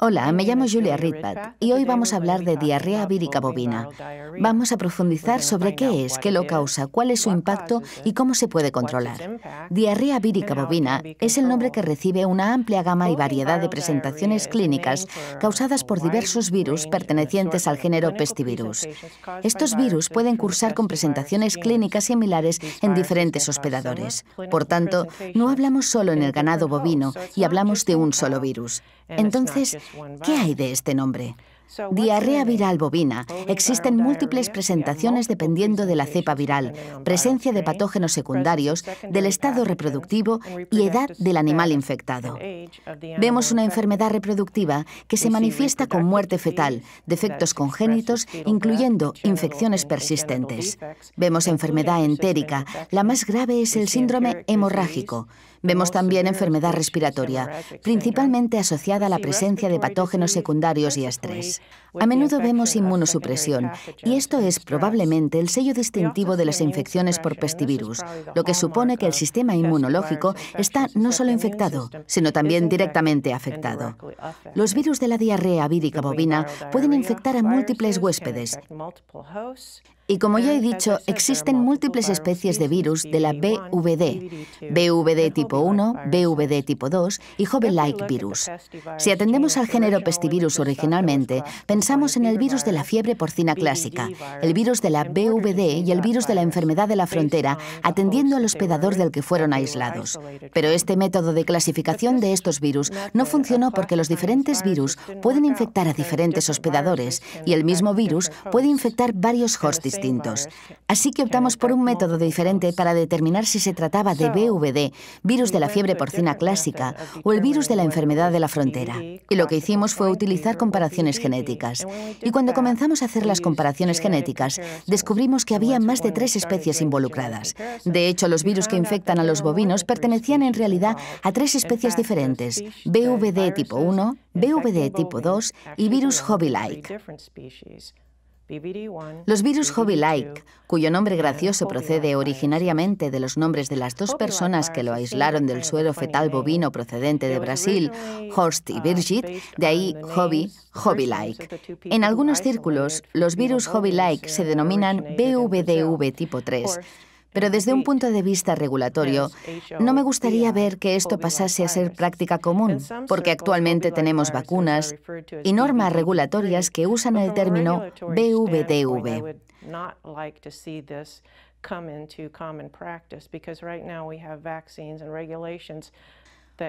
Hola, me llamo Julia Ritpat y hoy vamos a hablar de diarrea vírica bovina. Vamos a profundizar sobre qué es, qué lo causa, cuál es su impacto y cómo se puede controlar. Diarrea vírica bovina es el nombre que recibe una amplia gama y variedad de presentaciones clínicas causadas por diversos virus pertenecientes al género pestivirus. Estos virus pueden cursar con presentaciones clínicas similares en diferentes hospedadores. Por tanto, no hablamos solo en el ganado bovino y hablamos de un solo virus. Entonces, ¿qué hay de este nombre? Diarrea viral bovina. Existen múltiples presentaciones dependiendo de la cepa viral, presencia de patógenos secundarios, del estado reproductivo y edad del animal infectado. Vemos una enfermedad reproductiva que se manifiesta con muerte fetal, defectos congénitos, incluyendo infecciones persistentes. Vemos enfermedad entérica. La más grave es el síndrome hemorrágico, Vemos también enfermedad respiratoria, principalmente asociada a la presencia de patógenos secundarios y estrés. A menudo vemos inmunosupresión, y esto es probablemente el sello distintivo de las infecciones por pestivirus, lo que supone que el sistema inmunológico está no solo infectado, sino también directamente afectado. Los virus de la diarrea vírica bovina pueden infectar a múltiples huéspedes y como ya he dicho, existen múltiples especies de virus de la BVD, BVD tipo 1, BVD tipo 2 y joven-like virus. Si atendemos al género pestivirus originalmente, pensamos en el virus de la fiebre porcina clásica, el virus de la BVD y el virus de la enfermedad de la frontera, atendiendo al hospedador del que fueron aislados. Pero este método de clasificación de estos virus no funcionó porque los diferentes virus pueden infectar a diferentes hospedadores y el mismo virus puede infectar varios hostis Así que optamos por un método diferente para determinar si se trataba de BVD, virus de la fiebre porcina clásica, o el virus de la enfermedad de la frontera. Y lo que hicimos fue utilizar comparaciones genéticas. Y cuando comenzamos a hacer las comparaciones genéticas, descubrimos que había más de tres especies involucradas. De hecho, los virus que infectan a los bovinos pertenecían en realidad a tres especies diferentes, BVD tipo 1, BVD tipo 2 y virus hobby-like. Los virus Hobby-like, cuyo nombre gracioso procede originariamente de los nombres de las dos personas que lo aislaron del suero fetal bovino procedente de Brasil, Horst y uh, Birgit, de ahí Hobby, Hobby-like. En algunos círculos, los virus Hobby-like se denominan BVDV tipo 3 pero desde un punto de vista regulatorio, no me gustaría ver que esto pasase a ser práctica común, porque actualmente tenemos vacunas y normas regulatorias que usan el término BVDV.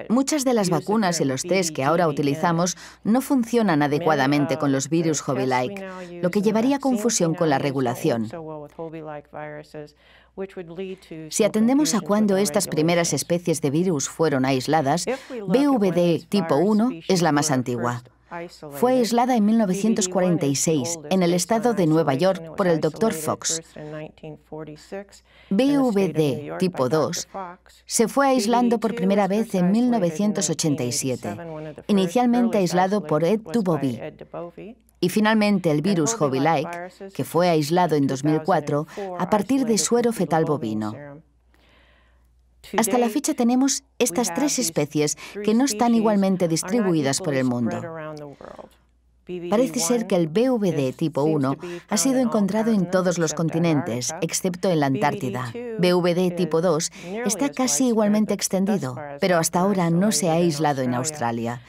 Muchas de las vacunas y los test que ahora utilizamos no funcionan adecuadamente con los virus Hobby-like, lo que llevaría a confusión con la regulación. Si atendemos a cuándo estas primeras especies de virus fueron aisladas, BVD tipo 1 es la más antigua. Fue aislada en 1946 e en el estado de Nueva York por el Dr. Fox. BVD tipo 2 se fue aislando por e primera vez en 1987, inicialmente aislado por Ed Dubovy Y finalmente el virus Hobby que fue aislado en 2004 a partir de suero fetal bovino. Hasta la fecha tenemos estas tres especies que no están igualmente distribuidas por el mundo. Parece ser que el BVD tipo 1 ha sido encontrado en todos los continentes, excepto en la Antártida. BVD tipo 2 está casi igualmente extendido, pero hasta ahora no se ha aislado en Australia.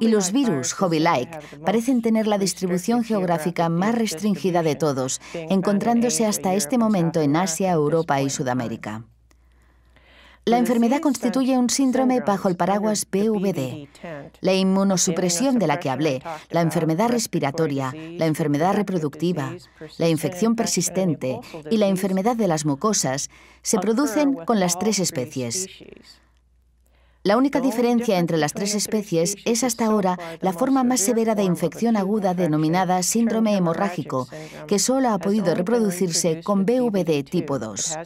Y los virus Hobby-like parecen tener la distribución geográfica más restringida de todos, encontrándose hasta este momento en Asia, Europa y Sudamérica. La enfermedad constituye un síndrome bajo el paraguas BVD. La inmunosupresión de la que hablé, la enfermedad respiratoria, la enfermedad reproductiva, la infección persistente y la enfermedad de las mucosas se producen con las tres especies. La única diferencia entre las tres especies es hasta ahora la forma más severa de infección aguda denominada síndrome hemorrágico, eh, que solo ha podido reproducirse con BVD este tipo 2.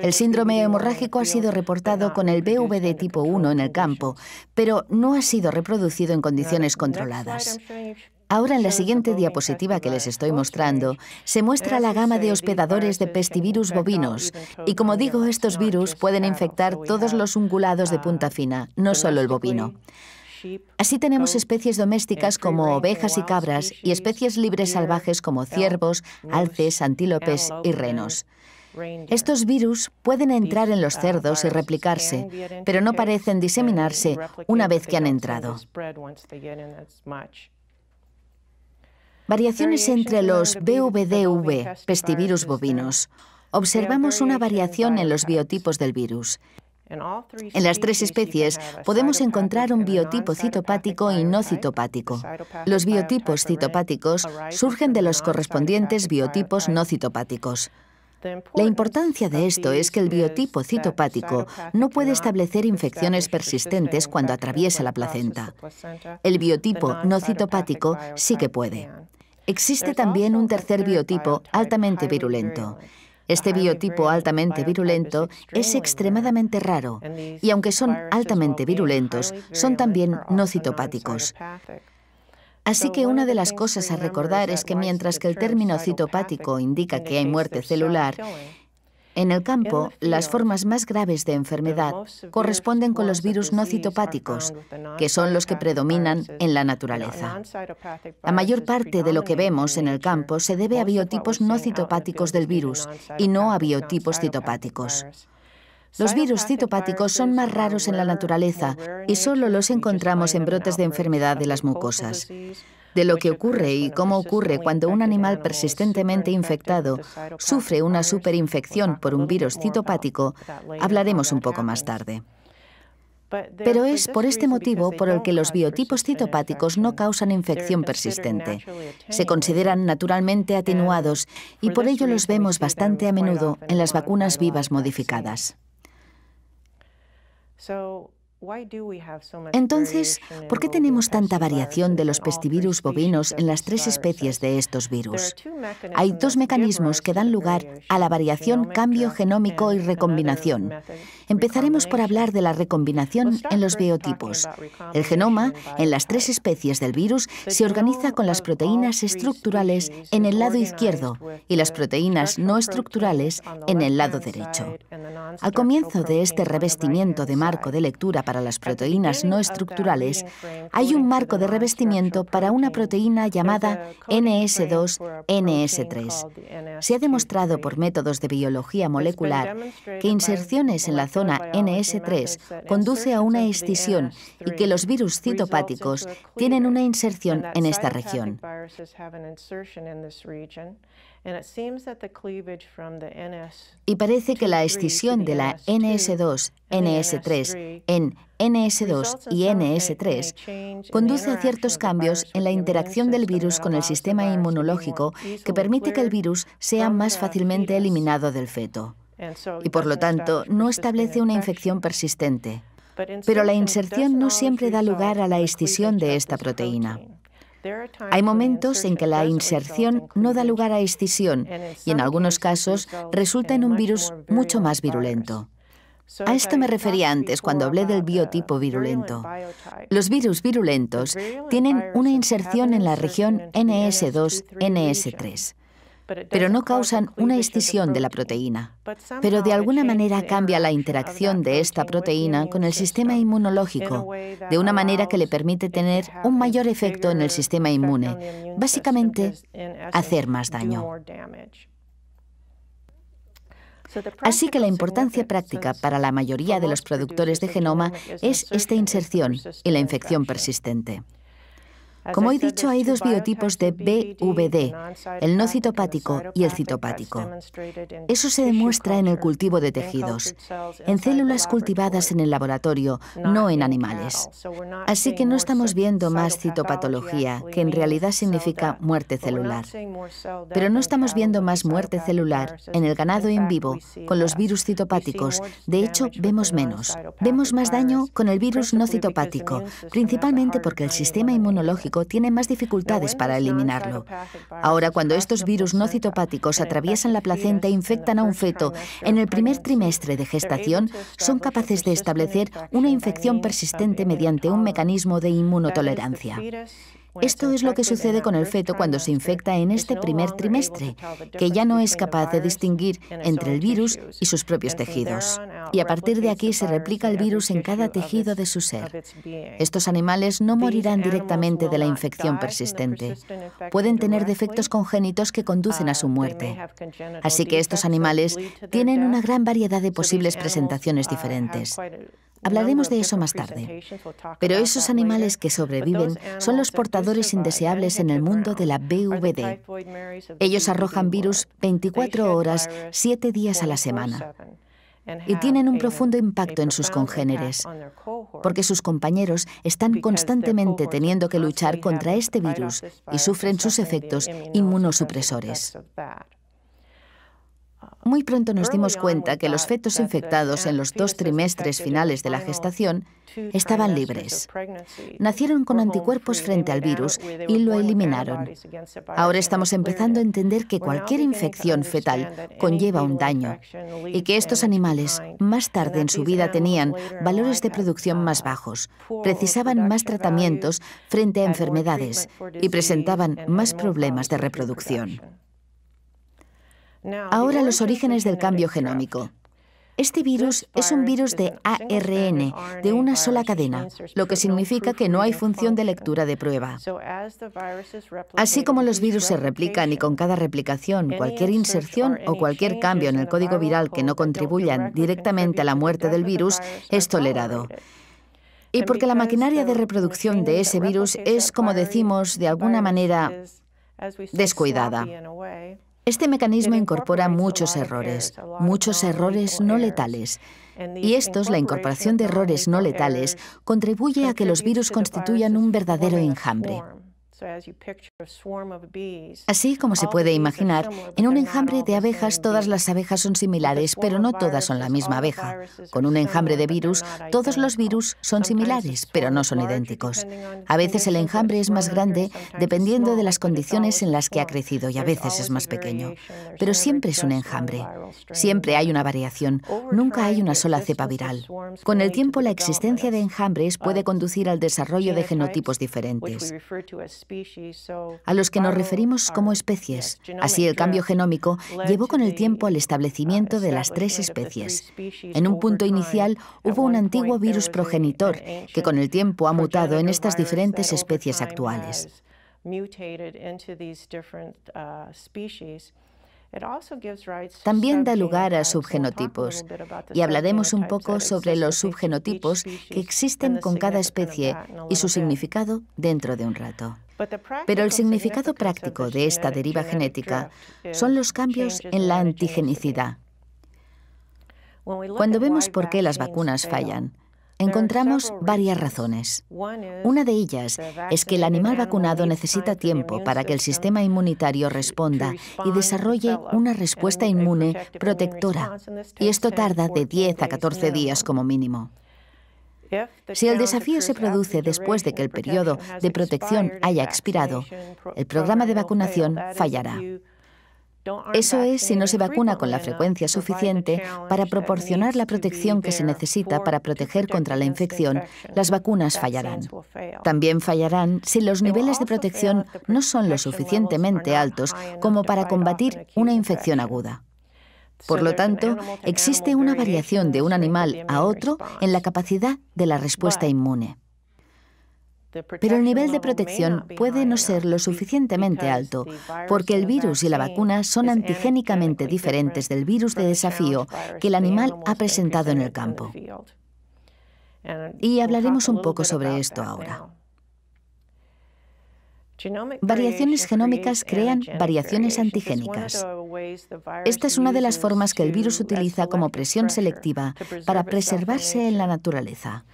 El síndrome hemorrágico ha sido reportado con el BVD tipo 1 en el campo, pero no ha sido reproducido en condiciones controladas. Ahora en la siguiente diapositiva que les estoy mostrando, se muestra la gama de hospedadores de pestivirus bovinos. Y como digo, estos virus pueden infectar todos los ungulados de punta fina, no solo el bovino. Así tenemos especies domésticas como ovejas y cabras y especies libres salvajes como ciervos, alces, antílopes y renos. Estos virus pueden entrar en los cerdos y replicarse, pero no parecen diseminarse una vez que han entrado. Variaciones entre los BVDV, pestivirus bovinos. Observamos una variación en los biotipos del virus. En las tres especies podemos encontrar un biotipo citopático y no citopático. Los biotipos citopáticos surgen de los correspondientes biotipos no citopáticos. La importancia de esto es que el biotipo citopático no puede establecer infecciones persistentes cuando atraviesa la placenta. El biotipo no citopático sí que puede. Existe también un tercer biotipo altamente virulento. Este biotipo altamente virulento es extremadamente raro y aunque son altamente virulentos, son también no citopáticos. Así que una de las cosas a recordar es que mientras que el término citopático indica que hay muerte celular, en el campo, las formas más graves de enfermedad corresponden con los virus no citopáticos, que son los que predominan en la naturaleza. La mayor parte de lo que vemos en el campo se debe a biotipos no citopáticos del virus y no a biotipos citopáticos. Los virus citopáticos son más raros en la naturaleza y solo los encontramos en brotes de enfermedad de las mucosas de lo pues que ocurre y cómo pues ocurre cuando un animal persistentemente infectado sufre una superinfección por un virus citopático, hablaremos un poco más tarde. Pero es por este motivo por el que los biotipos citopáticos no causan infección persistente. Se consideran naturalmente atenuados y por ello los vemos bastante a menudo en las vacunas vivas modificadas. Entonces, ¿por qué tenemos tanta variación de los pestivirus bovinos en las tres especies de estos virus? Hay dos mecanismos que dan lugar a la variación cambio genómico y recombinación. Empezaremos por hablar de la recombinación en los biotipos. El genoma en las tres especies del virus se organiza con las proteínas estructurales en el lado izquierdo y las proteínas no estructurales en el lado derecho. Al comienzo de este revestimiento de marco de lectura para las proteínas no estructurales, hay un marco de revestimiento para una proteína llamada NS2-NS3. Se ha demostrado por métodos de biología molecular que inserciones en la zona NS3 conduce a una escisión y que los virus citopáticos tienen una inserción en esta región. Y parece que la escisión de la NS2, NS3 en NS2 y NS3 conduce a ciertos cambios en la interacción del virus con el sistema inmunológico que permite que el virus sea más fácilmente eliminado del feto y por lo tanto no establece una infección persistente. Pero la inserción no siempre da lugar a la escisión de esta proteína. Hay momentos en que la inserción no da lugar a escisión y en algunos casos resulta en un virus mucho más virulento. A esto me refería antes cuando hablé del biotipo virulento. Los virus virulentos tienen una inserción en la región NS2-NS3 pero no causan una escisión de la proteína. Pero de alguna manera cambia la interacción de esta proteína con el sistema inmunológico, de una manera que le permite tener un mayor efecto en el sistema inmune, básicamente hacer más daño. Así que la importancia práctica para la mayoría de los productores de genoma es esta inserción y la infección persistente. Como he dicho, hay dos biotipos de BVD, el no citopático y el citopático. Eso se demuestra en el cultivo de tejidos, en células cultivadas en el laboratorio, no en animales. Así que no estamos viendo más citopatología, que en realidad significa muerte celular. Pero no estamos viendo más muerte celular en el ganado en vivo con los virus citopáticos. De hecho, vemos menos. Vemos más daño con el virus no citopático, principalmente porque el sistema inmunológico tiene más dificultades para eliminarlo. Ahora, cuando estos virus no citopáticos atraviesan la placenta e infectan a un feto en el primer trimestre de gestación, son capaces de establecer una infección persistente mediante un mecanismo de inmunotolerancia. Esto es lo que sucede con el feto cuando se infecta en este primer trimestre, que ya no es capaz de distinguir entre el virus y sus propios tejidos. Y a partir de aquí se replica el virus en cada tejido de su ser. Estos animales no morirán directamente de la infección persistente. Pueden tener defectos congénitos que conducen a su muerte. Así que estos animales tienen una gran variedad de posibles presentaciones diferentes. Hablaremos de eso más tarde. Pero esos animales que sobreviven son los portadores indeseables en el mundo de la BVD. Ellos arrojan virus 24 horas, 7 días a la semana y tienen un profundo impacto en sus congéneres, porque sus compañeros están constantemente teniendo que luchar contra este virus y sufren sus efectos inmunosupresores. Muy pronto nos dimos cuenta que los fetos infectados en los dos trimestres finales de la gestación estaban libres. Nacieron con anticuerpos frente al virus y lo eliminaron. Ahora estamos empezando a entender que cualquier infección fetal conlleva un daño y que estos animales más tarde en su vida tenían valores de producción más uh, bajos, precisaban más tratamientos frente a enfermedades y presentaban más problemas de reproducción. Ahora los orígenes del cambio genómico. Este virus es un virus de ARN, de una sola cadena, lo que significa que no hay función de lectura de prueba. Así como los virus se replican y con cada replicación, cualquier inserción o cualquier cambio en el código viral que no contribuyan directamente a la muerte del virus es tolerado. Y porque la maquinaria de reproducción de ese virus es, como decimos, de alguna manera descuidada. Este mecanismo incorpora muchos errores, muchos errores no letales. Y estos, la incorporación de errores no letales, contribuye a que los virus constituyan un verdadero enjambre. Así como se puede imaginar, en un enjambre de abejas todas las abejas son similares, pero no todas son la misma abeja. Con un enjambre de virus, todos los virus son similares, pero no son idénticos. A veces el enjambre es más grande dependiendo de las condiciones en las que ha crecido y a veces es más pequeño. Pero siempre es un enjambre. Siempre hay una variación. Nunca hay una sola cepa viral. Con el tiempo la existencia de enjambres puede conducir al desarrollo de genotipos diferentes a los que nos referimos como especies. Así el cambio genómico llevó con el tiempo al uh, establecimiento de las tres especies. En un punto inicial hubo un antiguo virus progenitor que con el tiempo ha mutado en estas diferentes especies actuales. Uh, también da lugar a subgenotipos y hablaremos un poco sobre los subgenotipos que existen con cada especie y su significado dentro de un rato. Pero el significado práctico de esta deriva genética son los cambios en la antigenicidad. Cuando vemos por qué las vacunas fallan, Encontramos varias razones. Una de ellas es que el animal vacunado necesita tiempo para que el sistema inmunitario responda y desarrolle una respuesta inmune protectora, y esto tarda de 10 a 14 días como mínimo. Si el desafío se produce después de que el periodo de protección haya expirado, el programa de vacunación fallará. Eso es si no se vacuna con la frecuencia suficiente para proporcionar la protección que se necesita para proteger contra la infección, las vacunas fallarán. También fallarán si los niveles de protección no son lo suficientemente altos como para combatir una infección aguda. Por lo tanto, existe una variación de un animal a otro en la capacidad de la respuesta inmune. Pero el nivel de protección puede no ser lo suficientemente alto, porque el virus y la vacuna son antigénicamente diferentes del virus de desafío que el animal ha presentado en el campo. Y hablaremos un poco sobre esto ahora. Variaciones genómicas crean variaciones antigénicas. Esta es una de las formas que el virus utiliza como presión selectiva para preservarse en la naturaleza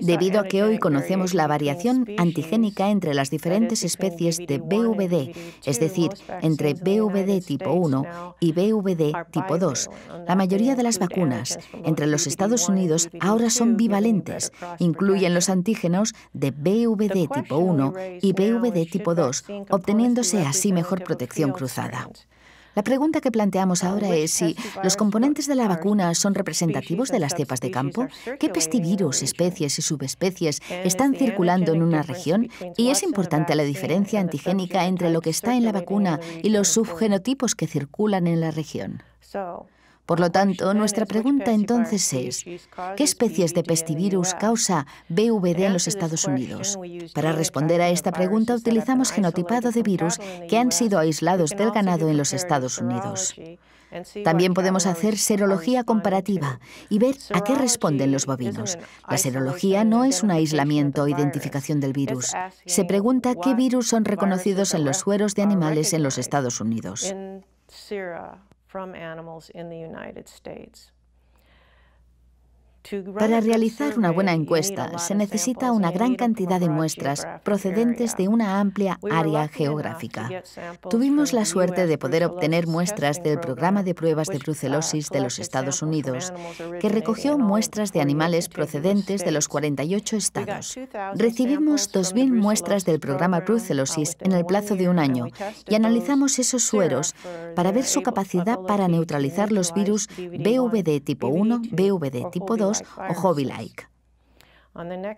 debido a que hoy conocemos la variación antigénica entre las diferentes especies de BVD, es decir, entre BVD tipo 1 y BVD tipo 2. La mayoría de las vacunas entre los Estados Unidos ahora son bivalentes, incluyen los antígenos de BVD tipo 1 y BVD tipo 2, obteniéndose así mejor protección cruzada. La pregunta que planteamos uh, ahora es si los componentes de la vacuna son representativos de las cepas de campo, qué pestivirus, especies y subespecies están circulando en una región y es importante la diferencia antigénica entre lo que está en la vacuna y los subgenotipos que circulan en la región. Por lo tanto, nuestra pregunta entonces es, ¿qué especies de pestivirus causa BVD en los Estados Unidos? Para responder a esta pregunta utilizamos genotipado de virus que han sido aislados del ganado en los Estados Unidos. También podemos hacer serología comparativa y ver a qué responden los bovinos. La serología no es un aislamiento o identificación del virus. Se pregunta qué virus son reconocidos en los sueros de animales en los Estados Unidos. from animals in the United States. Para realizar una buena encuesta se necesita una gran cantidad de muestras procedentes de una amplia área geográfica. Tuvimos la suerte de poder obtener muestras del programa de pruebas de brucelosis de los Estados Unidos, que recogió muestras de animales procedentes de los 48 estados. Recibimos 2.000 muestras del programa brucelosis en el plazo de un año y analizamos esos sueros para ver su capacidad para neutralizar los virus BVD tipo 1, BVD tipo 2, o hobby-like.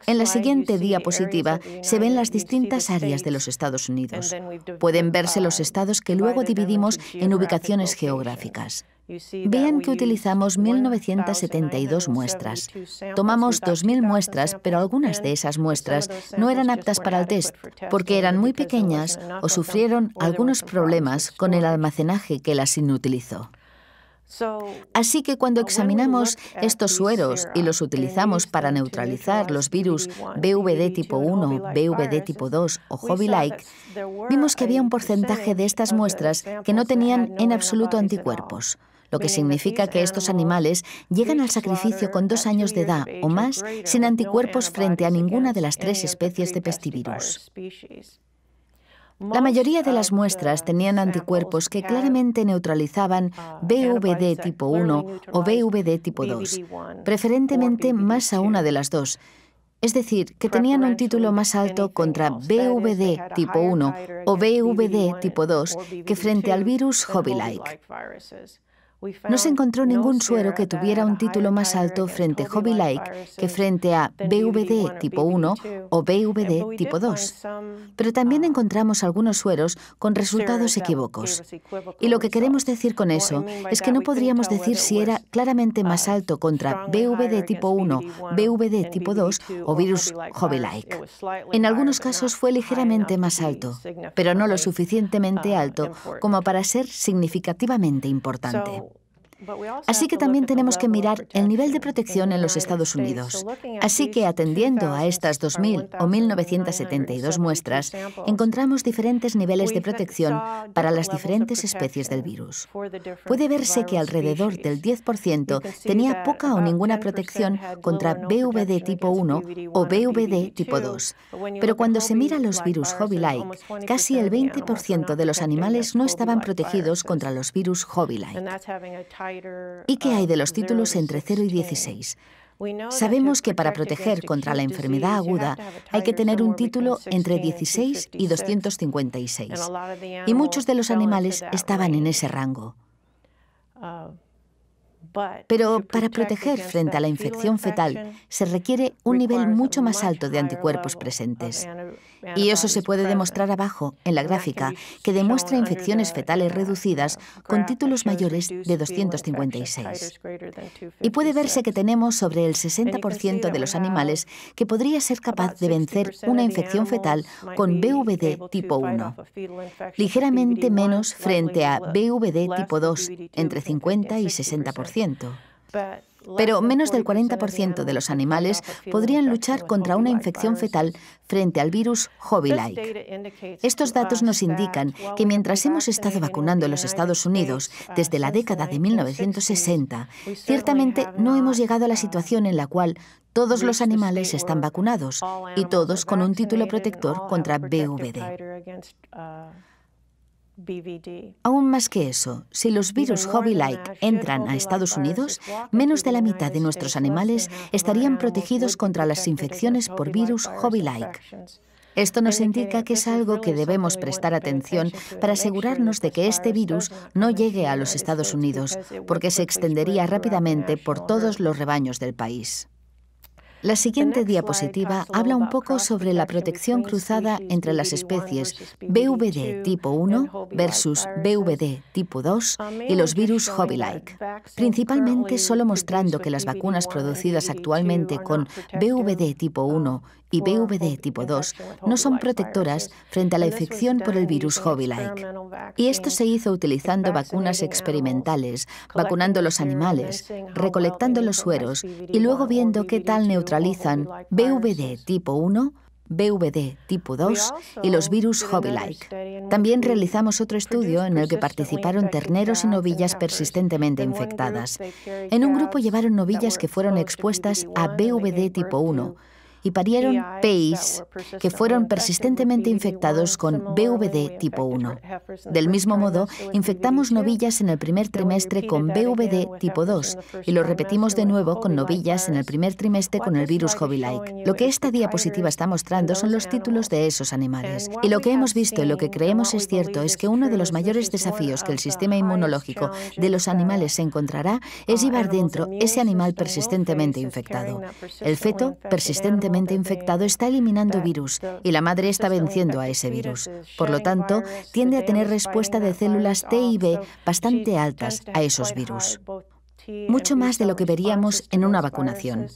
En la siguiente diapositiva se ven las distintas áreas de los Estados Unidos. Pueden verse los estados que luego dividimos en ubicaciones geográficas. Vean que utilizamos 1.972 muestras. Tomamos 2.000 muestras, pero algunas de esas muestras no eran aptas para el test porque eran muy pequeñas o sufrieron algunos problemas con el almacenaje que las inutilizó. Así que cuando examinamos estos sueros y los utilizamos para neutralizar los virus BVD tipo 1, BVD tipo 2 o Hobby-like, vimos que había un porcentaje de estas muestras que no tenían en absoluto anticuerpos lo que significa que estos animales llegan al sacrificio con dos años de edad o más sin anticuerpos frente a ninguna de las tres especies de pestivirus. La mayoría de las muestras tenían anticuerpos que claramente neutralizaban BVD tipo 1 o BVD tipo 2, preferentemente más a una de las dos. Es decir, que tenían un título más alto contra BVD tipo 1 o BVD tipo 2 que frente al virus Hobby-like. No se encontró ningún suero que tuviera un título más alto frente a Hobby Like que frente a BVD tipo 1 o BVD tipo 2. Pero también um, encontramos algunos sueros con resultados equívocos. Y lo que queremos decir con eso es que no podríamos decir si era claramente uh, más alto contra BVD tipo 1, BVD tipo 2 o virus Hobby Like. En algunos casos fue ligeramente más alto, pero no lo suficientemente alto como para ser significativamente importante. Así que también tenemos que mirar el nivel de protección en los Estados Unidos. Así que atendiendo a estas 2.000 o 1.972 muestras, encontramos diferentes niveles de protección para las diferentes especies del virus. Puede verse que alrededor del 10% tenía poca o ninguna protección contra BVD tipo 1 o BVD tipo 2. Pero cuando se mira los virus hobby-like, casi el 20% de los animales no estaban protegidos contra los virus hobby-like. ¿Y qué hay um, de los títulos entre 0 y 16? Sabemos que para proteger contra la enfermedad aguda hay que tener un título entre 16 y 256. Y muchos de los animales estaban en ese rango. Uh, Pero para proteger frente a la infección fetal se requiere un nivel mucho más alto de anticuerpos presentes. Y eso se puede demostrar abajo, en la gráfica, que demuestra infecciones fetales reducidas con títulos mayores de 256. Y puede verse que tenemos sobre el 60% de los animales que podría ser capaz de vencer una infección fetal con BVD tipo 1, ligeramente menos frente a BVD tipo 2, entre 50 y 60% pero menos del 40% de los animales podrían luchar contra una infección fetal frente al virus Hobby-like. Estos datos nos indican que mientras hemos estado vacunando en los Estados Unidos desde la década de 1960, ciertamente no hemos llegado a la situación en la cual todos los animales están vacunados y todos con un título protector contra BVD. Aún más que eso, si los virus hobby-like entran a Estados Unidos, menos de la mitad de nuestros animales estarían protegidos contra las infecciones por virus hobby-like. Esto nos indica que es algo que debemos prestar atención para asegurarnos de que este virus no llegue a los Estados Unidos, porque se extendería rápidamente por todos los rebaños del país. La siguiente diapositiva habla un poco sobre la protección cruzada entre las especies BVD tipo 1 versus BVD tipo 2 y los virus hobby-like, principalmente solo mostrando que las vacunas producidas actualmente con BVD tipo 1 y BVD tipo 2 no son protectoras frente a la infección por el virus hobby-like. Y esto se hizo utilizando vacunas experimentales, vacunando los animales, recolectando los sueros y luego viendo qué tal neutralizar realizan BVD tipo 1, BVD tipo 2 y los virus hobby-like. También realizamos otro estudio en el que participaron terneros y novillas persistentemente infectadas. En un grupo llevaron novillas que fueron expuestas a BVD tipo 1 y parieron peis que fueron persistentemente infectados con BVD tipo 1. Del mismo modo, infectamos novillas en el primer trimestre con BVD tipo 2 y lo repetimos de nuevo con novillas en el primer trimestre con el virus Hobby-like. Lo que esta diapositiva está mostrando son los títulos de esos animales. Y lo que hemos visto y lo que creemos es cierto es que uno de los mayores desafíos que el sistema inmunológico de los animales se encontrará es llevar dentro ese animal persistentemente infectado. El feto persistentemente este infectado está eliminando virus y la madre está venciendo a ese virus. Por lo tanto, tiende a tener respuesta de células T y B bastante altas a esos virus mucho más de lo que veríamos en una vacunación.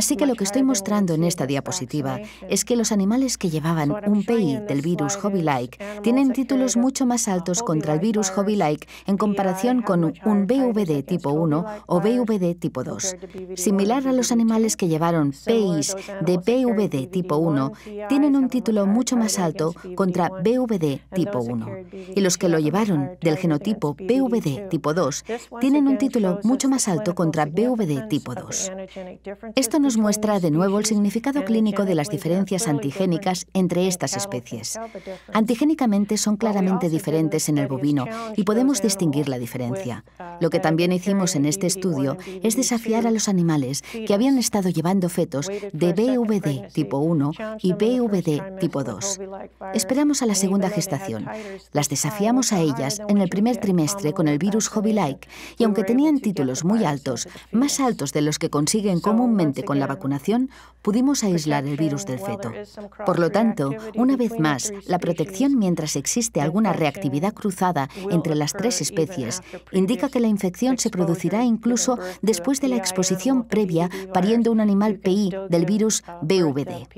Así que lo que estoy mostrando en esta diapositiva es que los animales que llevaban un PI del virus hobby-like tienen títulos mucho más altos contra el virus hobby-like en comparación con un BVD tipo 1 o BVD tipo 2. Similar a los animales que llevaron PIs de BVD tipo 1, tienen un título mucho más alto contra BVD tipo 1. Y los que lo llevaron del genotipo BVD tipo 2 tienen un título mucho más alto contra BVD tipo 2. Esto muestra de nuevo el significado clínico de las diferencias antigénicas entre estas especies. Antigénicamente son claramente diferentes en el bovino y podemos distinguir la diferencia. Lo que también hicimos en este estudio es desafiar a los animales que habían estado llevando fetos de BVD tipo 1 y BVD tipo 2. Esperamos a la segunda gestación. Las desafiamos a ellas en el primer trimestre con el virus Hobby-like y aunque tenían títulos muy altos, más altos de los que consiguen comúnmente con la vacunación, pudimos pues aislar el virus del feto. Por lo tanto, una vez más, la protección mientras existe alguna reactividad cruzada entre las tres especies indica que la infección se producirá incluso después de la exposición previa pariendo un animal PI del virus uh, BVD.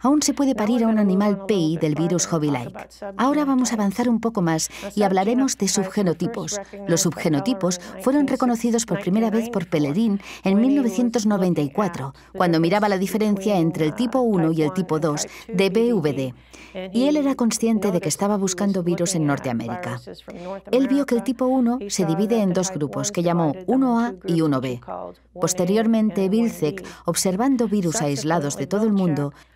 Aún se puede parir a un animal PI del virus hobby-like. Ahora vamos a avanzar un poco más y hablaremos de subgenotipos. Los subgenotipos fueron reconocidos por primera vez por Pellerin en 1994, cuando miraba la diferencia entre el tipo 1 y el tipo 2 de BVD. Y él era consciente de que estaba buscando virus en Norteamérica. Él vio que el tipo 1 se divide en dos grupos, que llamó 1A y 1B. Posteriormente, Vilcek, observando virus aislados de todo el mundo,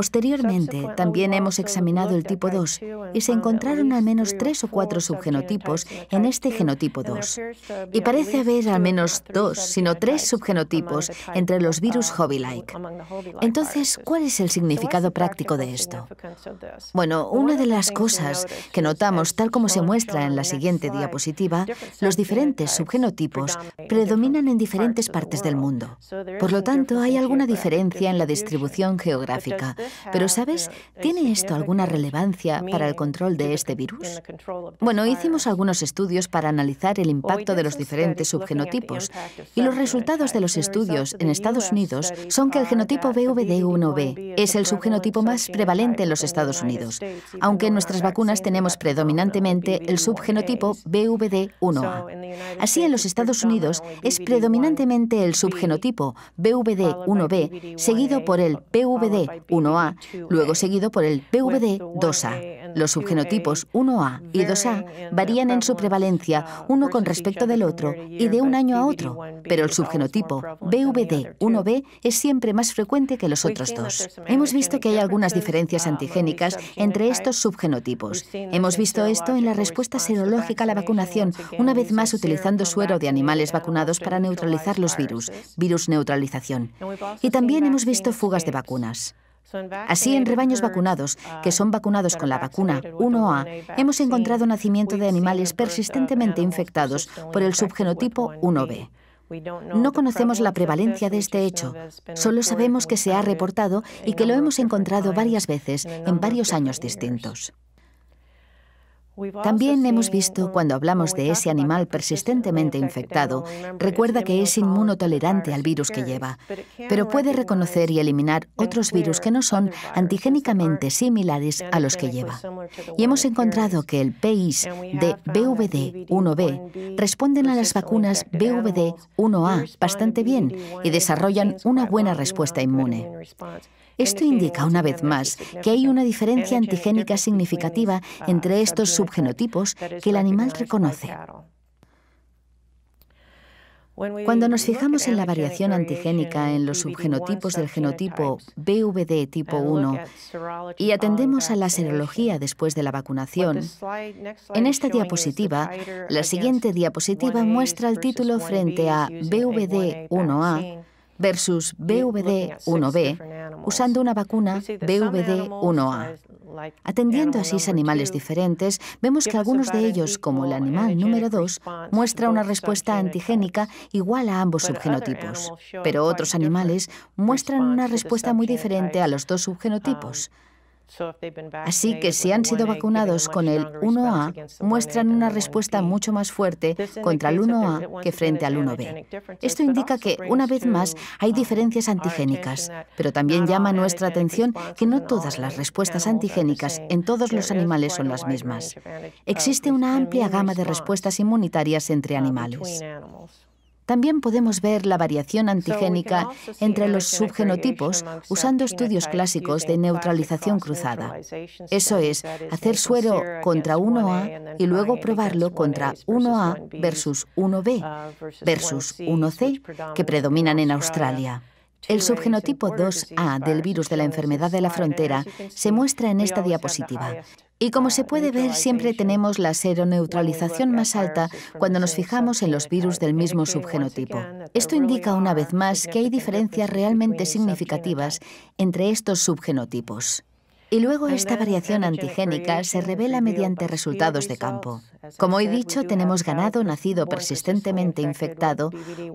Posteriormente, también hemos examinado el tipo 2 y se encontraron al menos tres o cuatro subgenotipos en este genotipo 2. Y parece haber al menos dos, sino tres subgenotipos entre los virus hobby-like. Entonces, ¿cuál es el significado práctico de esto? Bueno, una de las cosas que notamos, tal como se muestra en la siguiente diapositiva, los diferentes subgenotipos predominan en diferentes partes del mundo. Por lo tanto, hay alguna diferencia en la distribución geográfica, pero ¿sabes? ¿Tiene esto alguna relevancia para el control de este virus? Bueno, hicimos algunos estudios para analizar el impacto de los diferentes subgenotipos y los resultados de los estudios en Estados Unidos son que el genotipo BVD1B es el subgenotipo más prevalente en los Estados Unidos, aunque en nuestras vacunas tenemos predominantemente el subgenotipo BVD1A. Así, en los Estados Unidos es predominantemente el subgenotipo BVD1B seguido por el PVD1A luego seguido por el bvd 2A. Los subgenotipos 1A y 2A varían en su prevalencia uno con respecto del otro y de un año a otro, pero el subgenotipo BVD 1B es siempre más frecuente que los otros dos. Hemos visto que hay algunas diferencias antigénicas entre estos subgenotipos. Hemos visto esto en la respuesta serológica a la vacunación, una vez más utilizando suero de animales vacunados para neutralizar los virus, virus neutralización. Y también hemos visto fugas de vacunas. Así, en rebaños vacunados, uh, que son vacunados con la vacuna 1A, hemos encontrado nacimiento de animales persistentemente infectados por el subgenotipo 1B. No conocemos la prevalencia de este hecho, solo sabemos que se ha reportado y que lo hemos encontrado varias veces en varios años distintos. También hemos visto, uh, cuando hablamos de ese animal persistentemente infectado, recuerda que es inmunotolerante al virus que lleva, pero puede reconocer y eliminar otros virus que no son antigénicamente similares a los que lleva. Y hemos encontrado que el PIS de BVD1B responden a las vacunas BVD1A bastante bien y desarrollan una buena respuesta inmune. Esto indica una vez más que hay una diferencia antigénica significativa entre estos subgenotipos que el animal reconoce. Cuando nos fijamos en la variación antigénica en los subgenotipos del genotipo BVD tipo 1 y atendemos a la serología después de la vacunación, en esta diapositiva, la siguiente diapositiva muestra el título frente a BVD1A versus BVD1B usando una vacuna BVD1A. Atendiendo a seis animales diferentes, vemos que algunos de ellos, como el animal número 2, muestra una respuesta antigénica igual a ambos subgenotipos, pero otros animales muestran una respuesta muy diferente a los dos subgenotipos. Um, Así que si han sido vacunados con el 1A, muestran una respuesta mucho más fuerte contra el 1A que frente al 1B. Esto indica que, una vez más, hay diferencias antigénicas, pero también llama nuestra atención que no todas las respuestas antigénicas en todos los animales son las mismas. Existe uh, una amplia gama de respuestas inmunitarias entre uh, animales. También podemos ver la variación antigénica entre los subgenotipos usando estudios clásicos de neutralización cruzada. Eso es, hacer suero contra 1A y luego probarlo contra 1A versus 1B versus 1C, uh, que predominan en Australia. El subgenotipo 2A del virus de la enfermedad de la frontera se muestra en esta diapositiva. Y como se puede ver, siempre tenemos la seroneutralización más alta cuando nos fijamos en los virus del mismo subgenotipo. Esto indica una vez más que hay diferencias realmente significativas entre estos subgenotipos. Y luego esta variación antigénica se revela mediante resultados de campo. Como he dicho, tenemos ganado nacido persistentemente infectado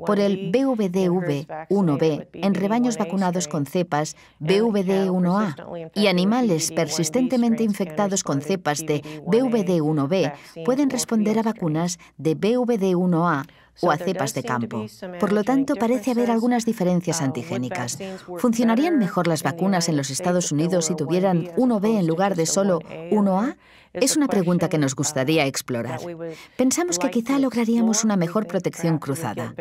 por el BVDV1B en rebaños vacunados con cepas BVD1A y animales persistentemente infectados con cepas de BVD1B pueden responder a vacunas de BVD1A o a cepas de campo. Por lo tanto, parece haber algunas diferencias uh, antigénicas. ¿Funcionarían mejor las vacunas en los Estados Unidos si tuvieran 1B en lugar de solo 1A? Es una pregunta que nos gustaría explorar. Pensamos que quizá lograríamos una mejor protección cruzada.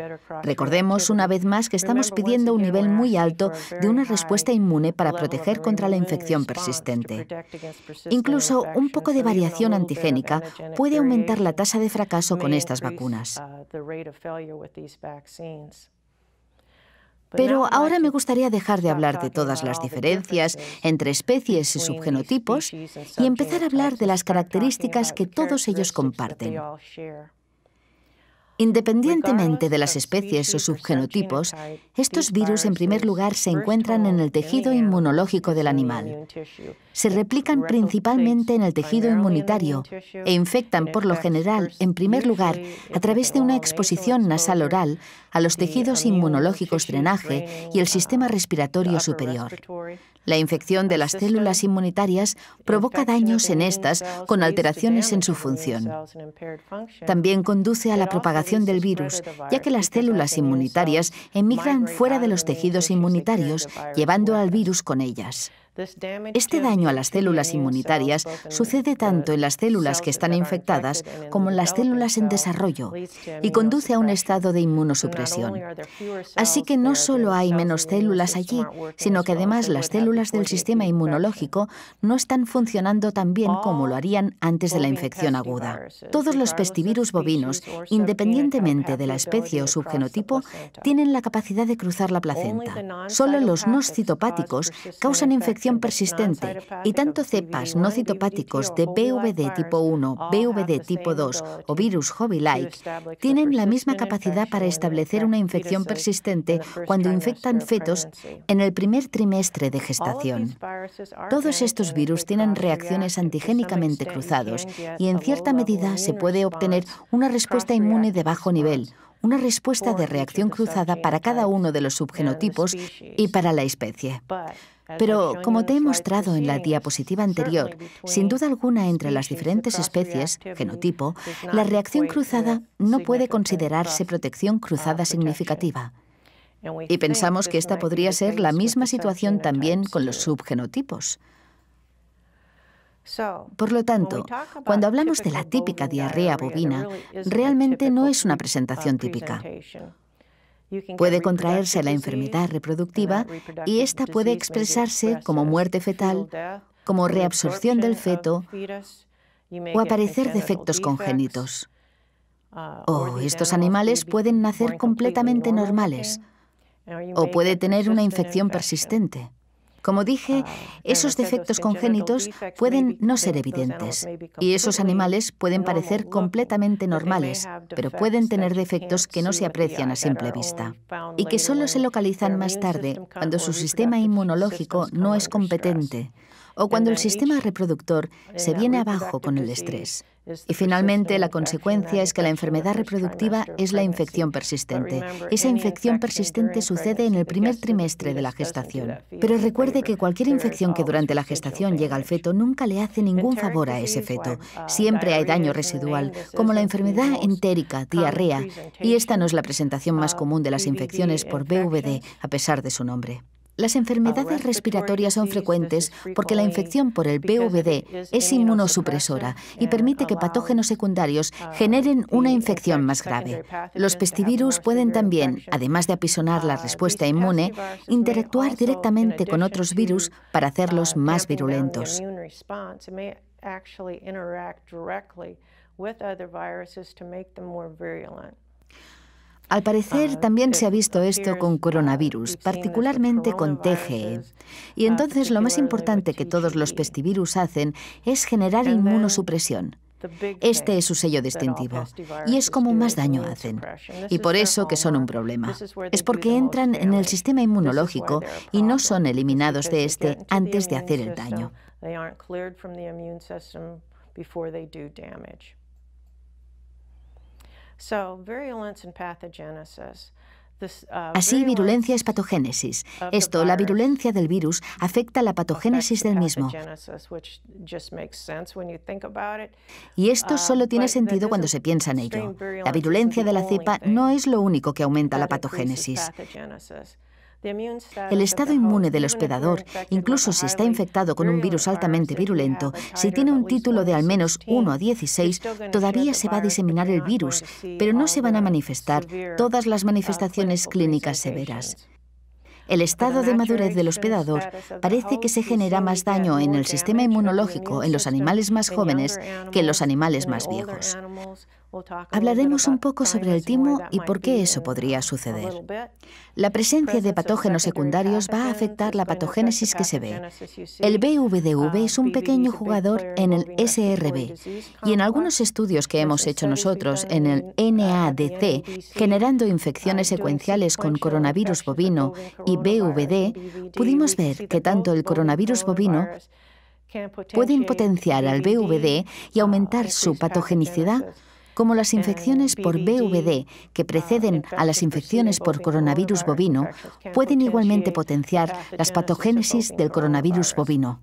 Recordemos una vez más que estamos pidiendo un nivel muy alto de una respuesta inmune para proteger contra la infección persistente. Incluso un poco de variación antigénica puede aumentar la tasa de fracaso con estas vacunas. Pero ahora me gustaría dejar de hablar de todas las diferencias entre especies y subgenotipos y empezar a hablar de las características que todos ellos comparten. Independientemente de las especies o subgenotipos, estos virus en primer lugar se encuentran en el tejido inmunológico del animal. Se replican principalmente en el tejido inmunitario e infectan por lo general, en primer lugar, a través de una exposición nasal oral a los tejidos inmunológicos drenaje y el sistema respiratorio superior. La infección de las células inmunitarias provoca daños en estas con alteraciones en su función. También conduce a la propagación del virus, ya que las células inmunitarias emigran fuera de los tejidos inmunitarios, llevando al virus con ellas. Este daño a las células inmunitarias sucede tanto en las células que están infectadas como en las células en desarrollo y conduce a un estado de inmunosupresión. Así que no solo hay menos células allí, sino que además las células del sistema inmunológico no están funcionando tan bien como lo harían antes de la infección aguda. Todos los pestivirus bovinos, independientemente de la especie o subgenotipo, tienen la capacidad de cruzar la placenta. Solo los no citopáticos causan infección persistente y tanto cepas no citopáticos de PVD tipo 1, BVD tipo 2 o virus hobby-like tienen la misma capacidad para establecer una infección persistente cuando infectan fetos en el primer trimestre de gestación. Todos estos virus tienen reacciones antigénicamente cruzados y en cierta medida se puede obtener una respuesta inmune de bajo nivel una respuesta de reacción cruzada para cada uno de los subgenotipos y para la especie. Pero como te he mostrado en la diapositiva anterior, sin duda alguna entre las diferentes especies, genotipo, la reacción cruzada no puede considerarse protección uh, cruzada significativa. Y pensamos que esta podría ser la misma situación también con los subgenotipos. Por lo tanto, cuando hablamos de la típica diarrea bovina, realmente no es una uh, presentación típica. Puede contraerse la enfermedad reproductiva y esta puede expresarse como muerte fetal, como reabsorción del feto o aparecer defectos congénitos. Uh, oh, o estos animales pueden nacer completamente normales o puede tener una infección persistente. Como dije, ah, esos defectos congénitos pueden no ser evidentes y esos animales pueden parecer completamente normales, pero pueden tener defectos que no se aprecian a simple vista y que solo se localizan más tarde cuando su sistema inmunológico no es competente o cuando el sistema reproductor se viene abajo con el estrés. Y finalmente, la consecuencia es que la enfermedad reproductiva es la infección persistente. Esa infección persistente sucede en el primer trimestre de la gestación. Pero recuerde que cualquier infección que durante la gestación llega al feto nunca le hace ningún favor a ese feto. Siempre hay daño residual, como la enfermedad entérica, diarrea, y esta no es la presentación más común de las infecciones por BVD, a pesar de su nombre. Las enfermedades respiratorias son frecuentes porque la infección por el BVD es inmunosupresora y permite que patógenos secundarios uh, generen una infección más grave. Los pestivirus pueden también, además de apisonar la uh, respuesta inmune, interactuar directamente con otros virus para hacerlos uh, más virulentos. Al parecer ah, también se ha visto esto con coronavirus, particularmente con TGE. Y entonces lo más importante que todos los pestivirus hacen es generar inmunosupresión. Este es su sello distintivo y es como más daño hacen. Y por eso que son un problema. Es porque entran en el sistema inmunológico y no son eliminados de este antes de hacer el daño. Uh, Así, virulencia es patogénesis. Esto, la virulencia del virus, afecta la patogénesis del mismo. Y esto um, solo tiene sentido cuando se piensa en ello. La virulencia de la cepa no es lo único que aumenta la patogénesis. El estado inmune del hospedador, incluso si está infectado con un virus altamente virulento, si tiene un título de al menos 1 a 16, todavía se va a diseminar el virus, pues, pero no se van a manifestar todas las manifestaciones clínicas severas. El estado de madurez del hospedador parece que se genera más daño en el sistema inmunológico en los animales más jóvenes que en los animales más viejos. Hablaremos un poco sobre el timo y por qué eso podría suceder. La presencia de patógenos secundarios va a afectar la patogénesis que se ve. El BVDV um, es un pequeño jugador en el SRB y en algunos estudios que hemos hecho nosotros en el NADC, uh, generando infecciones secuenciales con coronavirus bovino y BVD, pudimos ver que tanto el coronavirus bovino pueden potenciar al BVD y aumentar uh, su patogenicidad como las eh, infecciones por BVD ah, que preceden a las infecciones por coronavirus ah, bovino, pueden igualmente potenciar ah, las patogénesis del coronavirus bovino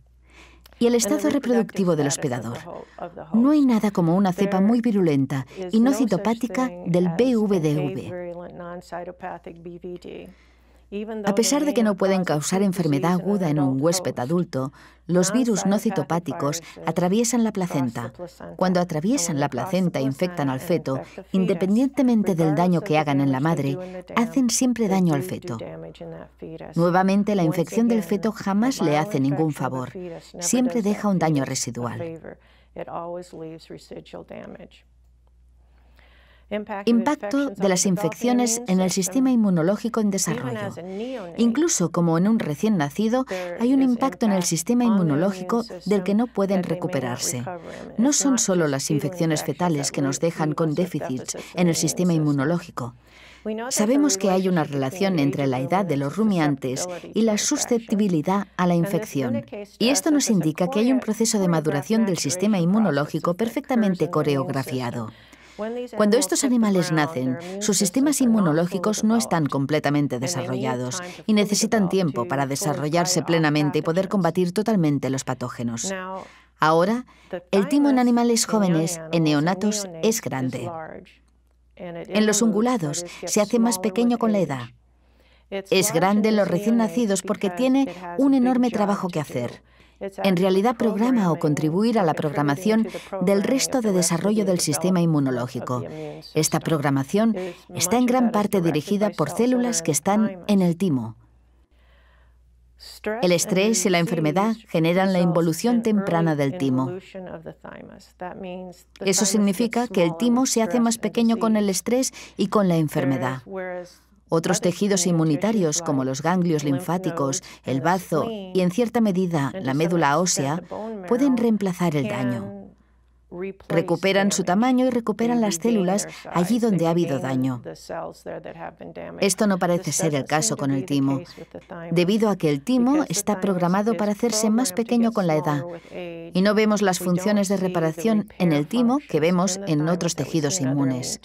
y el estado reproductivo del hospedador. No hay nada como una cepa muy virulenta y no citopática del BVDV. A pesar de que no pueden causar enfermedad aguda en un huésped adulto, los virus no citopáticos atraviesan la placenta. Cuando atraviesan la placenta e infectan al feto, independientemente del daño que hagan en la madre, hacen siempre daño al feto. Nuevamente, la infección del feto jamás le hace ningún favor, siempre deja un daño residual. Impacto de las infecciones en el sistema inmunológico en desarrollo. Incluso como en un recién nacido, hay un impacto en el sistema inmunológico del que no pueden recuperarse. No son solo las infecciones fetales que nos dejan con déficits en el sistema inmunológico. Sabemos que hay una relación entre la edad de los rumiantes y la susceptibilidad a la infección. Y esto nos indica que hay un proceso de maduración del sistema inmunológico perfectamente coreografiado. Cuando estos animales nacen, sus sistemas inmunológicos no están completamente desarrollados y necesitan tiempo para desarrollarse plenamente y poder combatir totalmente los patógenos. Ahora, el timo en animales jóvenes, en neonatos, es grande. En los ungulados se hace más pequeño con la edad. Es grande en los recién nacidos porque tiene un enorme trabajo que hacer en realidad programa o contribuir a la programación del resto de desarrollo del sistema inmunológico. Esta programación está en gran parte dirigida por células que están en el timo. El estrés y la enfermedad generan la involución temprana del timo. Eso significa que el timo se hace más pequeño con el estrés y con la enfermedad. Otros tejidos inmunitarios como los ganglios linfáticos, el bazo y en cierta medida la médula ósea pueden reemplazar el daño recuperan su tamaño y recuperan las células allí donde ha habido daño. Esto no parece ser el caso con el timo, debido a que el timo está programado para hacerse más pequeño con la edad y no vemos las funciones de reparación en el timo que vemos en otros tejidos inmunes.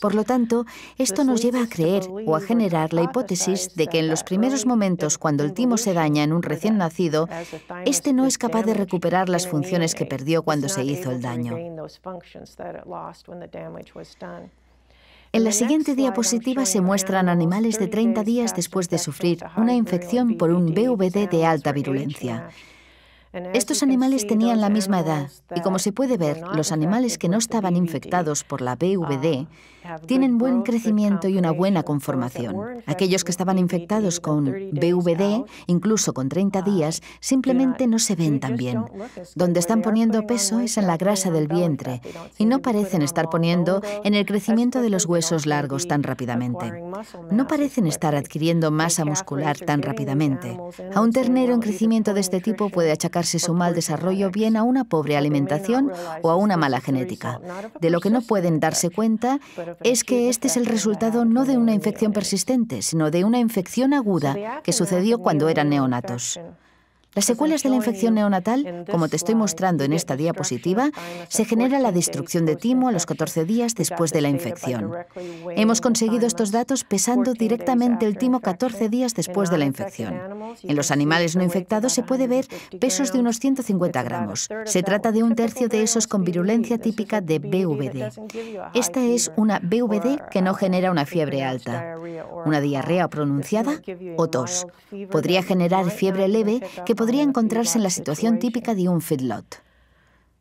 Por lo tanto, esto nos lleva a creer o a generar la hipótesis de que en los primeros momentos cuando el timo se daña en un recién nacido, este no es capaz de recuperar las funciones que perdió cuando se hizo el daño. En la siguiente diapositiva se muestran animales de 30 días después de sufrir una infección por un BVD e de alta virulencia. Estos animales tenían la misma edad y como se puede ver, los animales que no estaban infectados por la BVD ah, tienen buen crecimiento y una buena conformación. Aquellos que estaban infectados con BVD, incluso con 30 ah, días, simplemente no se ven tan bien. Donde están poniendo peso es en la grasa del vientre y no parecen estar poniendo en el crecimiento de los huesos largos tan rápidamente. No parecen estar adquiriendo masa muscular tan rápidamente. A un ternero en crecimiento de este tipo puede achacar su mal desarrollo bien a una pobre alimentación o a una mala genética. De lo que no pueden darse cuenta es que este es el resultado no de una infección persistente, sino de una infección aguda que sucedió cuando eran neonatos. Las secuelas de la infección neonatal, como te estoy mostrando en esta diapositiva, se genera la destrucción de timo a los 14 días después de la infección. Hemos conseguido estos datos pesando directamente el timo 14 días después de la infección. En los animales no infectados se puede ver pesos de unos 150 gramos. Se trata de un tercio de esos con virulencia típica de BVD. Esta es una BVD que no genera una fiebre alta, una diarrea pronunciada o tos. Podría generar fiebre leve que podría encontrarse en la situación típica de un feedlot.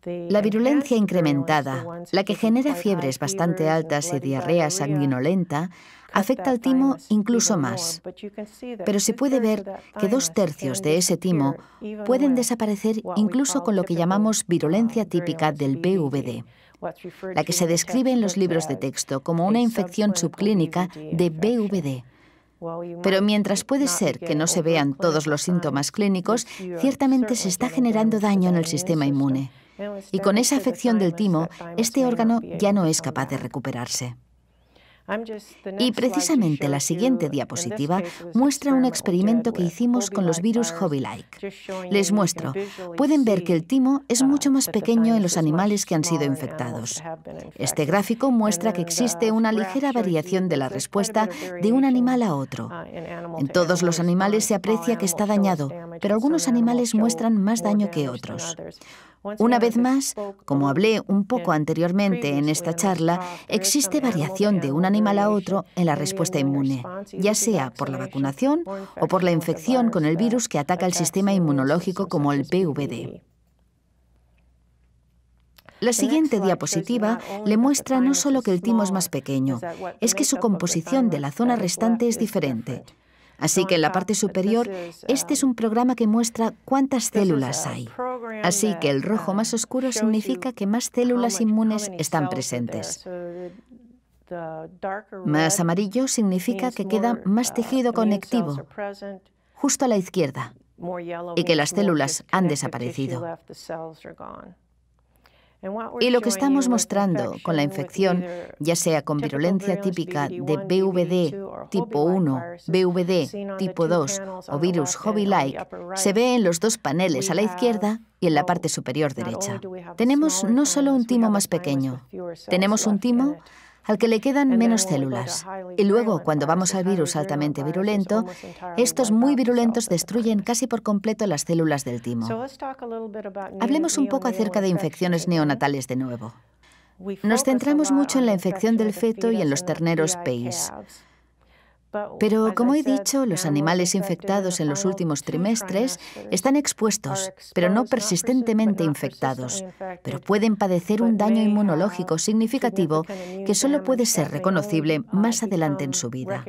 La virulencia incrementada, la que genera fiebres bastante altas y diarrea sanguinolenta, afecta al timo incluso más. Pero se puede ver que dos tercios de ese timo pueden desaparecer incluso con lo que llamamos virulencia típica del BVD, la que se describe en los libros de texto como una infección subclínica de BVD pero mientras puede ser que no se vean todos los síntomas clínicos, ciertamente se está generando daño en el sistema inmune. Y con esa afección del timo, este órgano ya no es capaz de recuperarse. Y precisamente la siguiente diapositiva muestra un experimento que hicimos con los virus Hobby-like. Les muestro. Pueden ver que el timo es uh, mucho más pequeño en los animales que han sido infectados. Este gráfico muestra que existe una ligera variación de la respuesta de un animal a otro. Uh, en todos los animales se aprecia que está dañado, pero algunos animales muestran más daño que otros. Una vez más, como hablé un poco anteriormente en esta charla, existe variación de un animal a otro en la respuesta inmune, ya sea por la vacunación o por la infección con el virus que ataca el sistema inmunológico como el PVD. La siguiente diapositiva le muestra no solo que el timo es más pequeño, es que su composición de la zona restante es diferente. Así que en la parte superior, este es un programa que muestra cuántas células hay. Así que el rojo uh, más oscuro significa que más células inmunes están presentes. Más amarillo significa que queda más uh, tejido conectivo, justo a la izquierda, y que las células han desaparecido. Y lo que estamos mostrando con la infección, ya sea con virulencia típica de BVD tipo 1, BVD tipo 2 o virus hobby-like, se ve en los dos paneles a la izquierda y en la parte superior derecha. Tenemos no solo un timo más pequeño, tenemos un timo al que le quedan menos células. Y luego, cuando vamos al virus altamente virulento, estos muy virulentos destruyen casi por completo las células del timo. Hablemos un poco acerca de infecciones neonatales de nuevo. Nos centramos mucho en la infección del feto y en los terneros pais. Pero, como he dicho, los animales infectados en los últimos trimestres están expuestos, pues, pero no pues, persistentemente pues, infectados, pero pueden padecer un daño inmunológico significativo que solo puede ser reconocible más adelante en su vida.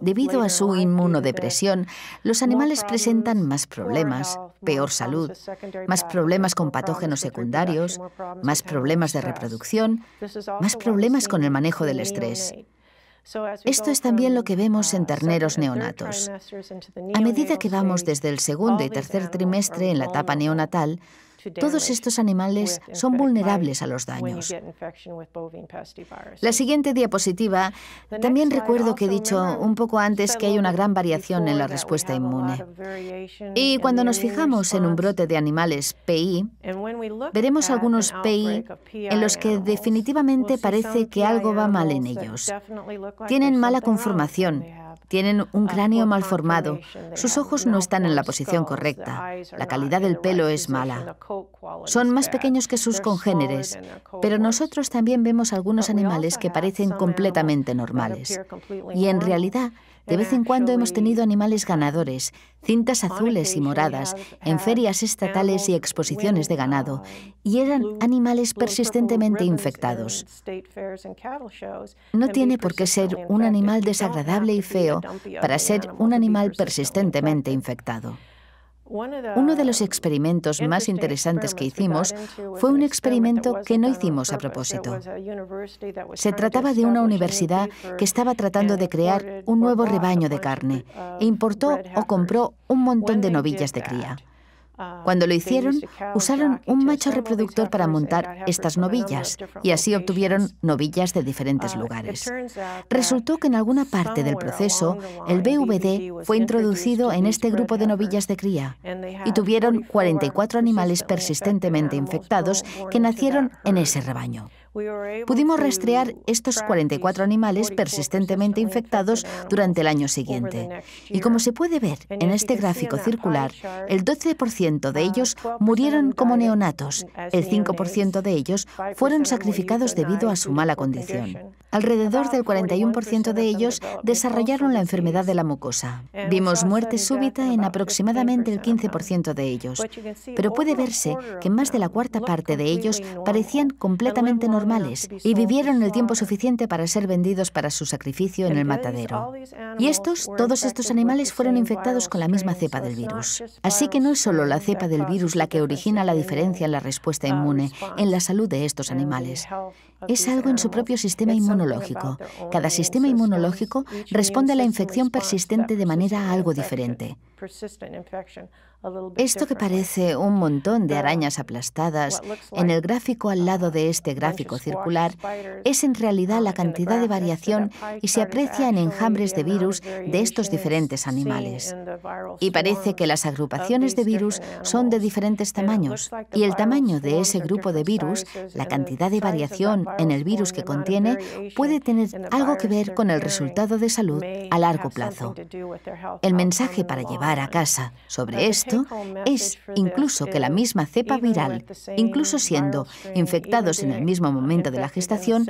Debido a su inmunodepresión, los animales presentan más problemas, peor salud, más problemas con patógenos secundarios, más problemas de reproducción, más problemas con el manejo del estrés. Esto es también lo que vemos en uh, terneros neonatos. A medida que vamos desde el segundo y tercer trimestre en la etapa neonatal, todos estos animales son vulnerables a los daños. La siguiente diapositiva, también recuerdo que he dicho un poco antes que hay una gran variación en la respuesta inmune. Y cuando nos fijamos en un brote de animales PI, veremos algunos PI en los que definitivamente parece que algo va mal en ellos. Tienen mala conformación, tienen un cráneo mal formado, sus ojos no están en la posición correcta, la calidad del pelo es mala. Son más pequeños que sus congéneres, pero nosotros también vemos algunos animales que parecen completamente normales. Y en realidad de vez en cuando hemos tenido animales ganadores, cintas azules y moradas, en ferias estatales y exposiciones de ganado, y eran animales persistentemente infectados. No tiene por qué ser un animal desagradable y feo para ser un animal persistentemente infectado. Uno de los experimentos más interesantes que hicimos fue un experimento que no hicimos a propósito. Se trataba de una universidad que estaba tratando de crear un nuevo rebaño de carne uh, e importó o compró un montón de novillas de cría. Cuando lo hicieron, usaron un macho reproductor para montar estas novillas y así obtuvieron novillas de diferentes uh, lugares. Resultó que en alguna parte del proceso el BVD fue introducido en este grupo de novillas de cría y tuvieron 44 animales persistentemente infectados que nacieron en ese rebaño. Pudimos rastrear estos 44 animales persistentemente infectados durante el año siguiente. Y como se puede ver en este gráfico circular, el 12% uh, de ellos murieron como neonatos, el 5% de ellos fueron sacrificados debido a su mala condición. Alrededor del 41% de ellos desarrollaron la enfermedad de la mucosa. Vimos muerte súbita en aproximadamente el 15% de ellos, pero puede verse que más de la cuarta parte de ellos parecían completamente normales y vivieron el tiempo suficiente para ser vendidos para su sacrificio en el matadero. Y estos, todos estos animales fueron infectados con la misma cepa del virus. Así que no es solo la cepa del virus la que origina la diferencia en la respuesta inmune, en la salud de estos animales. Es algo en su propio sistema inmunológico. Cada sistema inmunológico responde a la infección persistente de manera algo diferente. Esto que parece un montón de arañas aplastadas en el gráfico al lado de este gráfico circular es en realidad la cantidad de variación y se aprecia en enjambres de virus de estos diferentes animales. Y parece que las agrupaciones de virus son de diferentes tamaños y el tamaño de ese grupo de virus, la cantidad de variación en el virus que contiene, puede tener algo que ver con el resultado de salud a largo plazo. El mensaje para llevar a casa sobre esto es incluso que la misma cepa viral, incluso siendo infectados en el mismo momento de la gestación,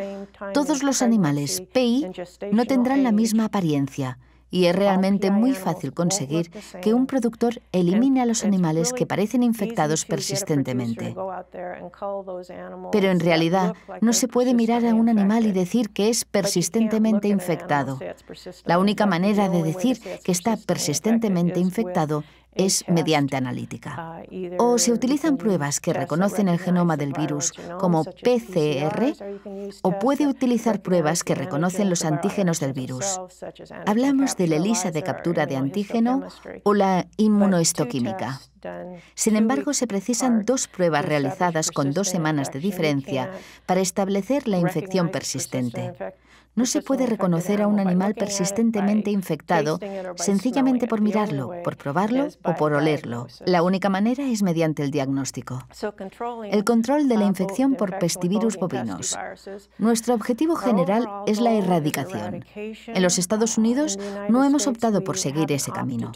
todos los animales PI no tendrán la misma apariencia. Y es realmente muy fácil conseguir que un productor elimine a los animales que parecen infectados persistentemente. Pero en realidad no se puede mirar a un animal y decir que es persistentemente infectado. La única manera de decir que está persistentemente infectado es mediante analítica. O se utilizan pruebas que reconocen el genoma del virus como PCR o puede utilizar pruebas que reconocen los antígenos del virus. Hablamos de la ELISA de captura de antígeno o la inmunoestoquímica. Sin embargo, se precisan dos pruebas realizadas con dos semanas de diferencia para establecer la infección persistente. No se puede reconocer a un animal persistentemente infectado sencillamente por mirarlo, por probarlo o por olerlo. La única manera es mediante el diagnóstico. El control de la infección por pestivirus bovinos. Nuestro objetivo general es la erradicación. En los Estados Unidos no hemos optado por seguir ese camino.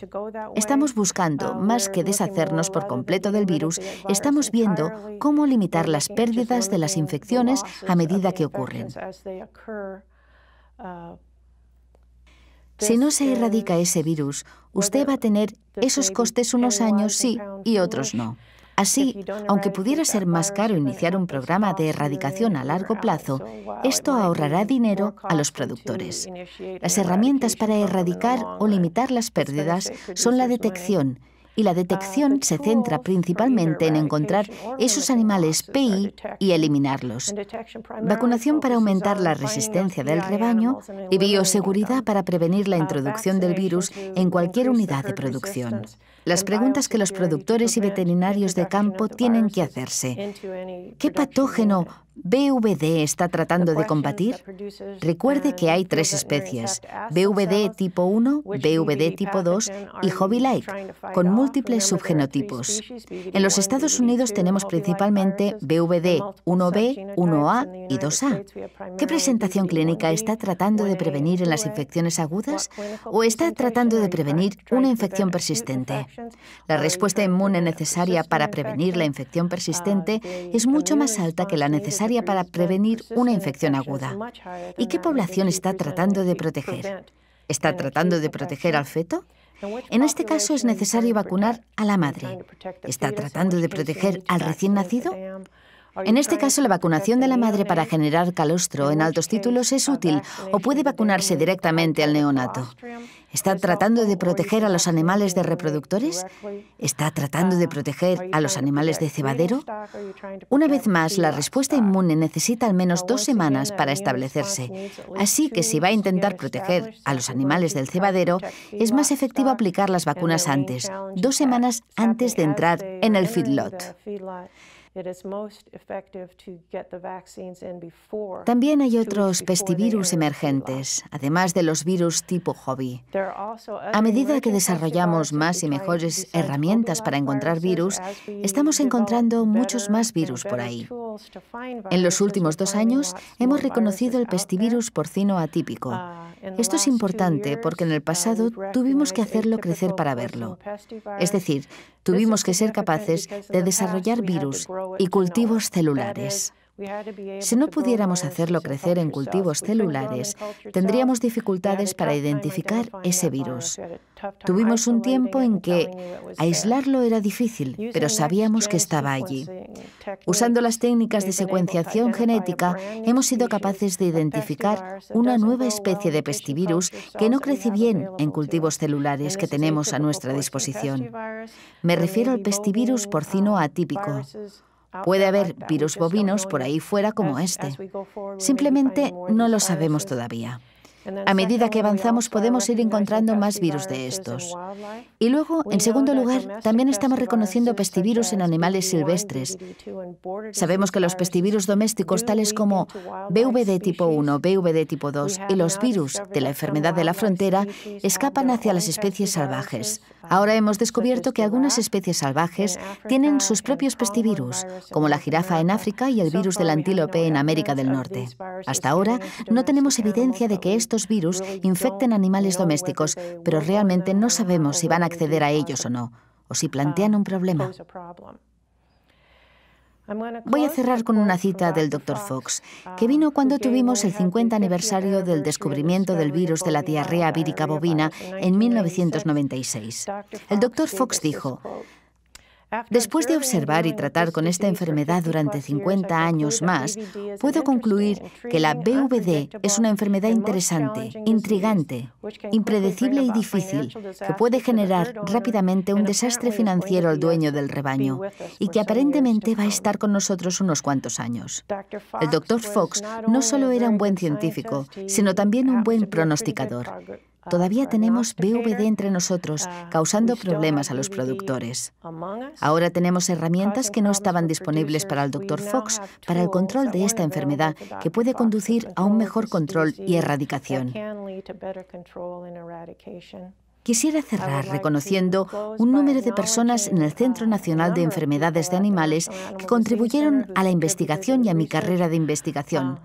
Estamos buscando, más que deshacernos por completo del virus, estamos viendo cómo limitar las pérdidas de las infecciones a medida que ocurren. Ah, si no se erradica ese virus, usted va a tener esos costes unos años sí y otros no. Así, aunque pudiera ser más caro iniciar un programa de erradicación a largo plazo, esto ahorrará dinero a los productores. Las herramientas para erradicar o limitar las pérdidas son la detección, y la ah, detección se centra principalmente en encontrar esos animales PI uh, y eliminarlos. Vacunación para aumentar la resistencia del rebaño y bioseguridad para prevenir la uh, introducción del virus en cualquier unidad de producción. Las preguntas que los productores y veterinarios de campo tienen que hacerse. ¿Qué patógeno BVD está tratando de combatir? Recuerde que uh, hay tres especies, BVD tipo 1, BVD tipo 2 y Hobby-like, con múltiples subgenotipos. En los Estados Unidos tenemos principalmente BVD 1B, 1A y 2A. ¿Qué presentación clínica está tratando de prevenir en las infecciones agudas o está tratando de prevenir una infección persistente? La respuesta inmune necesaria para prevenir la infección uh, persistente es mucho más alta que la necesaria para uh, prevenir una infección aguda? ¿Y qué población está tratando de proteger? ¿Está tratando de proteger al feto? En este caso es necesario vacunar a la madre. ¿Está tratando de proteger al recién nacido? En este caso, la vacunación de la madre para generar calostro en altos títulos es uh, útil o puede vacunarse directamente al neonato. ¿Está tratando de proteger a los animales de reproductores? ¿Está tratando de proteger a los animales de cebadero? Una vez más, la respuesta inmune necesita al menos dos semanas para establecerse. Así que si va a intentar proteger a los animales del cebadero, es más efectivo aplicar las vacunas antes, dos semanas antes de entrar en el feedlot. También hay otros pestivirus emergentes, además de los virus tipo hobby. A medida que desarrollamos más y mejores herramientas para encontrar virus, estamos encontrando muchos más virus por ahí. En los últimos dos años hemos reconocido el pestivirus porcino atípico. Uh, Esto es importante porque en el uh, pasado tuvimos que hacerlo crecer para verlo. Es decir, tuvimos que ser capaces de desarrollar virus y cultivos celulares. Si no pudiéramos hacerlo crecer en cultivos celulares, tendríamos dificultades para identificar ese virus. Tuvimos un tiempo en que aislarlo era difícil, pero sabíamos que estaba allí. Usando las técnicas de secuenciación genética, hemos sido capaces de identificar una nueva especie de pestivirus que no crece bien en cultivos celulares que tenemos a nuestra disposición. Me refiero al pestivirus porcino atípico, Puede haber virus bovinos por ahí fuera como este. Simplemente no lo sabemos todavía. A medida que avanzamos podemos ir encontrando más virus de estos. Y luego, en segundo lugar, también estamos reconociendo pestivirus en animales silvestres. Sabemos que los pestivirus domésticos, tales como BVD tipo 1, BVD tipo 2 y los virus de la enfermedad de la frontera, escapan hacia las especies salvajes. Ahora hemos descubierto que algunas especies salvajes tienen sus propios pestivirus, como la jirafa en África y el virus del antílope en América del Norte. Hasta ahora no tenemos evidencia de que estos virus infecten animales domésticos, pero realmente no sabemos si van a acceder a ellos o no, o si plantean un problema. Voy a cerrar con una cita del doctor Fox, que vino cuando tuvimos el 50 aniversario del descubrimiento del virus de la diarrea vírica bovina en 1996. El doctor Fox dijo, Después de observar y tratar con esta enfermedad durante 50 años más, puedo concluir que la BVD es una enfermedad interesante, intrigante, impredecible y difícil, que puede generar rápidamente un desastre financiero al dueño del rebaño y que aparentemente va a estar con nosotros unos cuantos años. El doctor Fox no solo era un buen científico, sino también un buen pronosticador. Todavía tenemos BVD entre nosotros, ah, causando problemas a los productores. Ahora tenemos herramientas que no estaban disponibles para el Dr. Fox para el control de esta enfermedad, que puede conducir a un mejor control y erradicación. Quisiera cerrar reconociendo un número de personas en el Centro Nacional de Enfermedades de Animales que contribuyeron a la investigación y a mi carrera de investigación.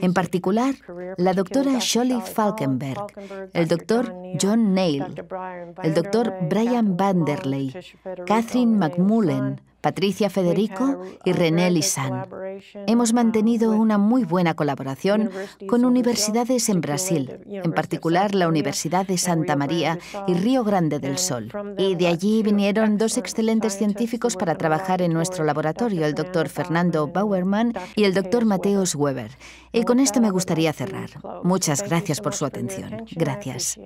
En particular, la doctora Sholly Falkenberg, el doctor John Neil, el doctor Brian Vanderley, Catherine McMullen, Patricia Federico y René Lissan. Hemos mantenido una muy buena colaboración con universidades en Brasil, en particular la Universidad de Santa María y Río Grande del Sol. Y de allí vinieron dos excelentes científicos para trabajar en nuestro laboratorio, el doctor Fernando Bauerman y el doctor Mateus Weber. Y con esto me gustaría cerrar. Muchas gracias por su atención. Gracias.